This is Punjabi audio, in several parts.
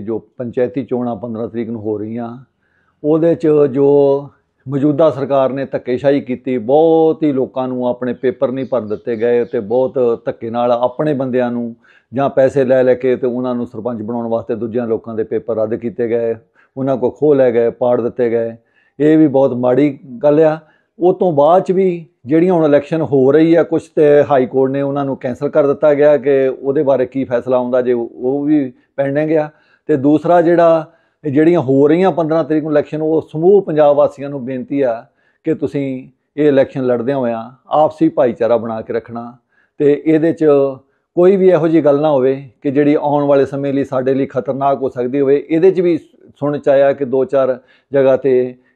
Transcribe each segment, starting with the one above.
ਜੋ ਪੰਚਾਇਤੀ ਚੋਣਾਂ 15 ਤਰੀਕ ਨੂੰ ਹੋ ਰਹੀਆਂ ਉਹਦੇ 'ਚ ਜੋ ਮੌਜੂਦਾ ਸਰਕਾਰ ਨੇ ਧੱਕੇਸ਼ਾਹੀ ਕੀਤੀ ਬਹੁਤ ਹੀ ਲੋਕਾਂ ਨੂੰ ਆਪਣੇ ਪੇਪਰ ਨਹੀਂ ਭਰ ਦਿੱਤੇ ਗਏ ਤੇ ਬਹੁਤ ਧੱਕੇ ਨਾਲ ਆਪਣੇ ਬੰਦਿਆਂ ਨੂੰ ਜਾਂ ਪੈਸੇ ਲੈ ਲੈ ਕੇ ਤੇ ਉਹਨਾਂ ਨੂੰ ਸਰਪੰਚ ਬਣਾਉਣ ਵਾਸਤੇ ਦੂਜਿਆਂ ਲੋਕਾਂ ਦੇ ਪੇਪਰ ਰੱਦ ਕੀਤੇ ਗਏ ਉਹਨਾਂ ਕੋ ਖੋਹ ਲੈ ਗਏ ਪਾੜ ਦਿੱਤੇ ਗਏ ਇਹ ਵੀ ਬਹੁਤ ਮਾੜੀ ਗੱਲ ਆ ਉਹ ਤੋਂ ਬਾਅਦ ਚ ਵੀ ਜਿਹੜੀਆਂ ਹੁਣ ਇਲੈਕਸ਼ਨ ਹੋ ਰਹੀ ਆ ਕੁਝ ਤੇ ਹਾਈ ਕੋਰਟ ਨੇ ਉਹਨਾਂ ਨੂੰ ਕੈਨਸਲ ਕਰ ਦਿੱਤਾ ਗਿਆ ਕਿ ਉਹਦੇ ਬਾਰੇ ਕੀ ਫੈਸਲਾ ਆਉਂਦਾ ਜੇ ਉਹ ਵੀ ਪੈਂਡਿੰਗ ਆ ਤੇ ਦੂਸਰਾ ਜਿਹੜਾ ਜਿਹੜੀਆਂ ਹੋ ਰਹੀਆਂ 15 ਤਰੀਕ ਨੂੰ ਇਲੈਕਸ਼ਨ ਉਹ ਸਮੂਹ ਪੰਜਾਬ ਵਾਸੀਆਂ ਨੂੰ ਬੇਨਤੀ ਆ ਕਿ ਤੁਸੀਂ ਇਹ ਇਲੈਕਸ਼ਨ ਲੜਦਿਆਂ ਹੋਇਆਂ ਆਪਸੀ ਭਾਈਚਾਰਾ ਬਣਾ ਕੇ ਰੱਖਣਾ ਤੇ ਇਹਦੇ 'ਚ ਕੋਈ ਵੀ ਇਹੋ ਜੀ ਗੱਲ ਨਾ ਹੋਵੇ ਕਿ ਜਿਹੜੀ ਆਉਣ ਵਾਲੇ ਸਮੇਂ ਲਈ ਸਾਡੇ ਲਈ ਖਤਰਨਾਕ ਹੋ ਸਕਦੀ ਹੋਵੇ ਇਹਦੇ 'ਚ ਵੀ ਸੁਣ ਚ ਆਇਆ ਕਿ ਦੋ ਚਾਰ ਜਗ੍ਹਾ ਤੇ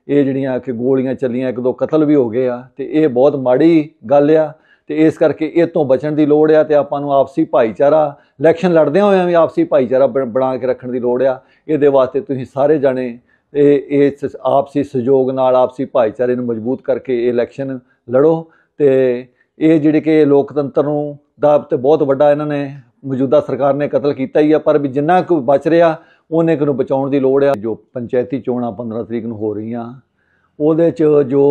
ਇਹ ਜਿਹੜੀਆਂ ਕਿ ਗੋਲੀਆਂ ਚੱਲੀਆਂ ਇੱਕ ਦੋ ਕਤਲ ਵੀ ਹੋ ਗਏ ਆ ਤੇ ਇਹ ਬਹੁਤ ਮਾੜੀ ਗੱਲ ਆ ਤੇ ਇਸ ਕਰਕੇ ਇਹ ਤੋਂ ਬਚਣ ਦੀ ਲੋੜ ਆ ਤੇ ਆਪਾਂ ਨੂੰ ਆਪਸੀ ਭਾਈਚਾਰਾ ਇਲੈਕਸ਼ਨ ਲੜਦੇ ਹੋਇਆਂ ਵੀ ਆਪਸੀ ਭਾਈਚਾਰਾ ਬਣਾ ਕੇ ਰੱਖਣ ਦੀ ਲੋੜ ਆ ਇਹਦੇ ਵਾਸਤੇ ਤੁਸੀਂ ਸਾਰੇ ਜਾਣੇ ਇਹ ਇਸ ਆਪਸੀ ਸਹਿਯੋਗ ਨਾਲ ਆਪਸੀ ਭਾਈਚਾਰੇ ਨੂੰ ਮਜ਼ਬੂਤ ਕਰਕੇ ਇਹ ਇਲੈਕਸ਼ਨ ਲੜੋ ਤੇ ਇਹ ਜਿਹੜੇ ਕਿ ਲੋਕਤੰਤਰ ਨੂੰ ਦਾ ਤੇ ਬਹੁਤ ਵੱਡਾ ਇਹਨਾਂ ਨੇ ਮੌਜੂਦਾ ਸਰਕਾਰ ਨੇ ਕਤਲ ਕੀਤਾ ਹੀ ਆ ਪਰ ਵੀ ਜਿੰਨਾ ਕੁ ਬਚ ਰਿਹਾ ਉਹਨੇ ਕਿਨੂੰ ਨੂੰ ਬਚਾਉਣ ਦੀ ਲੋੜ ਆ ਜੋ ਪੰਚਾਇਤੀ ਚੋਣਾਂ 15 ਤਰੀਕ ਨੂੰ ਹੋ ਰਹੀਆਂ ਉਹਦੇ ਚ ਜੋ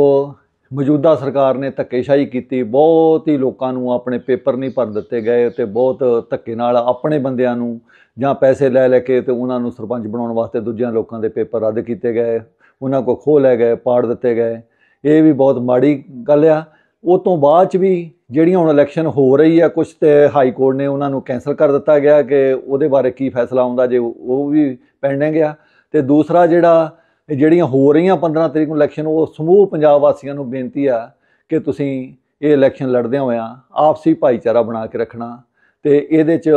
ਮੌਜੂਦਾ ਸਰਕਾਰ ਨੇ ਧੱਕੇਸ਼ਾਹੀ ਕੀਤੀ ਬਹੁਤ ਹੀ ਲੋਕਾਂ ਨੂੰ ਆਪਣੇ ਪੇਪਰ ਨਹੀਂ ਭਰ ਦਿੱਤੇ ਗਏ ਤੇ ਬਹੁਤ ਧੱਕੇ ਨਾਲ ਆਪਣੇ ਬੰਦਿਆਂ ਨੂੰ ਜਾਂ ਪੈਸੇ ਲੈ ਲੈ ਕੇ ਤੇ ਉਹਨਾਂ ਨੂੰ ਸਰਪੰਚ ਬਣਾਉਣ ਵਾਸਤੇ ਦੂਜਿਆਂ ਲੋਕਾਂ ਦੇ ਪੇਪਰ ਰੱਦ ਕੀਤੇ ਗਏ ਉਹਨਾਂ ਕੋ ਖੋਹ ਲੈ ਗਏ ਪਾੜ ਦਿੱਤੇ ਗਏ ਇਹ ਵੀ ਬਹੁਤ ਮਾੜੀ ਗੱਲ ਆ ਉਹ ਤੋਂ ਬਾਅਦ ਚ ਵੀ ਜਿਹੜੀਆਂ ਹੁਣ ਇਲੈਕਸ਼ਨ ਹੋ ਰਹੀ ਆ ਕੁਝ ਤੇ ਹਾਈ ਕੋਰਟ ਨੇ ਉਹਨਾਂ ਨੂੰ ਕੈਨਸਲ ਕਰ ਦਿੱਤਾ ਗਿਆ ਕਿ ਉਹਦੇ ਬਾਰੇ ਕੀ ਫੈਸਲਾ ਆਉਂਦਾ ਜੇ ਉਹ ਵੀ ਪੈਂਡਿੰਗ ਆ ਤੇ ਦੂਸਰਾ ਜਿਹੜਾ ਇਹ ਜਿਹੜੀਆਂ ਹੋ ਰਹੀਆਂ 15 ਤਰੀਕ ਨੂੰ ਇਲੈਕਸ਼ਨ ਉਹ ਸਮੂਹ ਪੰਜਾਬ ਵਾਸੀਆਂ ਨੂੰ ਬੇਨਤੀ ਆ ਕਿ ਤੁਸੀਂ ਇਹ ਇਲੈਕਸ਼ਨ ਲੜਦਿਆਂ ਹੋਇਆਂ ਆਪਸੀ ਭਾਈਚਾਰਾ ਬਣਾ ਕੇ ਰੱਖਣਾ ਤੇ ਇਹਦੇ 'ਚ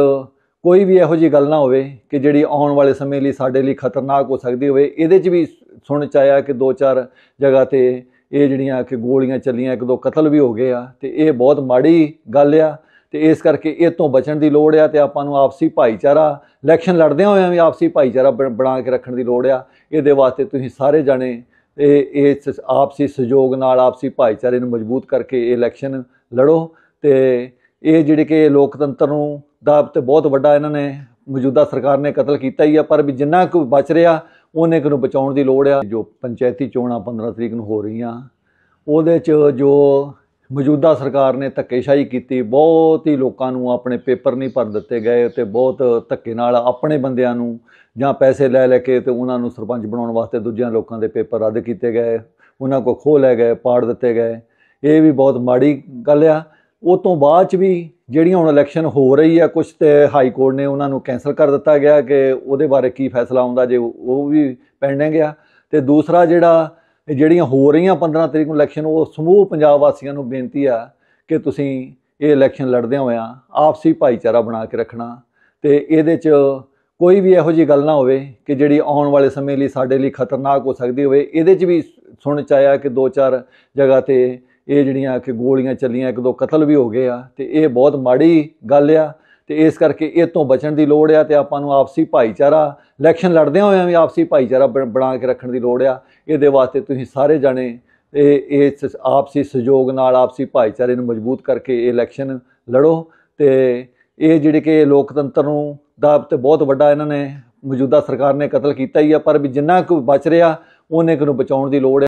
ਕੋਈ ਵੀ ਇਹੋ ਜੀ ਗੱਲ ਨਾ ਹੋਵੇ ਕਿ ਜਿਹੜੀ ਆਉਣ ਵਾਲੇ ਸਮੇਂ ਲਈ ਸਾਡੇ ਲਈ ਖਤਰਨਾਕ ਹੋ ਸਕਦੀ ਹੋਵੇ ਇਹਦੇ 'ਚ ਵੀ ਸੁਣ ਚ ਆਇਆ ਕਿ ਦੋ ਚਾਰ ਜਗ੍ਹਾ ਤੇ ਇਹ ਜਿਹੜੀਆਂ ਕਿ ਗੋਲੀਆਂ ਚੱਲੀਆਂ ਇੱਕ ਦੋ ਕਤਲ ਵੀ ਹੋ ਗਏ ਆ ਤੇ ਇਹ ਬਹੁਤ ਮਾੜੀ ਗੱਲ ਆ ਤੇ ਇਸ ਕਰਕੇ ਇਹ ਤੋਂ ਬਚਣ ਦੀ ਲੋੜ ਆ ਤੇ ਆਪਾਂ ਨੂੰ ਆਪਸੀ ਭਾਈਚਾਰਾ ਇਲੈਕਸ਼ਨ ਲੜਦੇ ਹੋਏ ਵੀ ਆਪਸੀ ਭਾਈਚਾਰਾ ਬਣਾ ਕੇ ਰੱਖਣ ਦੀ ਲੋੜ ਆ ਇਹਦੇ ਵਾਸਤੇ ਤੁਸੀਂ ਸਾਰੇ ਜਾਣੇ ਇਹ ਇਸ ਆਪਸੀ ਸਹਿਯੋਗ ਨਾਲ ਆਪਸੀ ਭਾਈਚਾਰੇ ਨੂੰ ਮਜ਼ਬੂਤ ਕਰਕੇ ਇਲੈਕਸ਼ਨ ਲੜੋ ਤੇ ਇਹ ਜਿਹੜੇ ਕਿ ਲੋਕਤੰਤਰ ਨੂੰ ਦਾ ਤੇ ਬਹੁਤ ਵੱਡਾ ਇਹਨਾਂ ਨੇ ਮੌਜੂਦਾ ਸਰਕਾਰ ਨੇ ਕਤਲ ਕੀਤਾ ਹੀ ਆ ਪਰ ਵੀ ਜਿੰਨਾ ਕੁ ਬਚ ਰਿਹਾ ਉਹਨੇ ਨੂੰ ਬਚਾਉਣ ਦੀ ਲੋੜ ਆ ਜੋ ਪੰਚਾਇਤੀ ਚੋਣਾਂ 15 ਤਰੀਕ ਨੂੰ ਹੋ ਰਹੀਆਂ ਉਹਦੇ 'ਚ ਜੋ ਮੌਜੂਦਾ ਸਰਕਾਰ ਨੇ ਧੱਕੇਸ਼ਾਹੀ ਕੀਤੀ ਬਹੁਤ ਹੀ ਲੋਕਾਂ ਨੂੰ ਆਪਣੇ ਪੇਪਰ ਨਹੀਂ ਭਰ ਦਿੱਤੇ ਗਏ ਤੇ ਬਹੁਤ ਧੱਕੇ ਨਾਲ ਆਪਣੇ ਬੰਦਿਆਂ ਨੂੰ ਜਾਂ ਪੈਸੇ ਲੈ ਲੈ ਕੇ ਤੇ ਉਹਨਾਂ ਨੂੰ ਸਰਪੰਚ ਬਣਾਉਣ ਵਾਸਤੇ ਦੂਜਿਆਂ ਲੋਕਾਂ ਦੇ ਪੇਪਰ ਰੱਦ ਕੀਤੇ ਗਏ ਉਹਨਾਂ ਕੋ ਖੋਹ ਲੈ ਗਏ ਪਾੜ ਦਿੱਤੇ ਗਏ ਇਹ ਵੀ ਬਹੁਤ ਮਾੜੀ ਗੱਲ ਆ ਉਸ ਤੋਂ ਬਾਅਦ ਚ ਵੀ ਜਿਹੜੀਆਂ ਹੁਣ ਇਲੈਕਸ਼ਨ ਹੋ ਰਹੀ ਆ ਕੁਝ ਤੇ ਹਾਈ ਕੋਰਟ ਨੇ ਉਹਨਾਂ ਨੂੰ ਕੈਨਸਲ ਕਰ ਦਿੱਤਾ ਗਿਆ ਕਿ ਉਹਦੇ ਬਾਰੇ ਕੀ ਫੈਸਲਾ ਆਉਂਦਾ ਜੇ ਉਹ ਵੀ ਪੈਂਡਿੰਗ ਆ ਤੇ ਦੂਸਰਾ ਜਿਹੜਾ ਇਹ ਜਿਹੜੀਆਂ ਹੋ ਰਹੀਆਂ 15 ਤਰੀਕ ਨੂੰ ਇਲੈਕਸ਼ਨ ਉਹ ਸਮੂਹ ਪੰਜਾਬ ਵਾਸੀਆਂ ਨੂੰ ਬੇਨਤੀ ਆ ਕਿ ਤੁਸੀਂ ਇਹ ਇਲੈਕਸ਼ਨ ਲੜਦਿਆਂ ਹੋਇਆਂ ਆਪਸੀ ਭਾਈਚਾਰਾ ਬਣਾ ਕੇ ਰੱਖਣਾ ਤੇ ਇਹਦੇ 'ਚ ਕੋਈ ਵੀ ਇਹੋ ਜੀ ਗੱਲ ਨਾ ਹੋਵੇ ਕਿ ਜਿਹੜੀ ਆਉਣ ਵਾਲੇ ਸਮੇਂ ਲਈ ਸਾਡੇ ਲਈ ਖਤਰਨਾਕ ਹੋ ਸਕਦੀ ਹੋਵੇ ਇਹਦੇ 'ਚ ਵੀ ਸੁਣ ਚ ਆਇਆ ਕਿ ਦੋ ਚਾਰ ਜਗ੍ਹਾ ਤੇ ਇਹ ਜਿਹੜੀਆਂ ਕਿ ਗੋਲੀਆਂ ਚੱਲੀਆਂ ਇੱਕ ਦੋ ਕਤਲ ਵੀ ਹੋ ਗਏ ਆ ਤੇ ਇਹ ਬਹੁਤ ਮਾੜੀ ਗੱਲ ਆ ਤੇ ਇਸ ਕਰਕੇ ਇਹ ਤੋਂ ਬਚਣ ਦੀ ਲੋੜ ਆ ਤੇ ਆਪਾਂ ਨੂੰ ਆਪਸੀ ਭਾਈਚਾਰਾ ਇਲੈਕਸ਼ਨ ਲੜਦੇ ਹੋਏ ਵੀ ਆਪਸੀ ਭਾਈਚਾਰਾ ਬਣਾ ਕੇ ਰੱਖਣ ਦੀ ਲੋੜ ਆ ਇਹਦੇ ਵਾਸਤੇ ਤੁਸੀਂ ਸਾਰੇ ਜਾਣੇ ਇਹ ਇਸ ਆਪਸੀ ਸਹਿਯੋਗ ਨਾਲ ਆਪਸੀ ਭਾਈਚਾਰੇ ਨੂੰ ਮਜ਼ਬੂਤ ਕਰਕੇ ਇਹ ਇਲੈਕਸ਼ਨ ਲੜੋ ਤੇ ਇਹ ਜਿਹੜੇ ਕਿ ਲੋਕਤੰਤਰ ਨੂੰ ਦਾ ਤੇ ਬਹੁਤ ਵੱਡਾ ਇਹਨਾਂ ਨੇ ਮੌਜੂਦਾ ਸਰਕਾਰ ਨੇ ਕਤਲ ਕੀਤਾ ਹੀ ਆ ਪਰ ਵੀ ਜਿੰਨਾ ਕੁ ਬਚ ਰਿਹਾ ਉਹਨੇ ਕਿ ਨੂੰ ਬਚਾਉਣ ਦੀ ਲੋੜ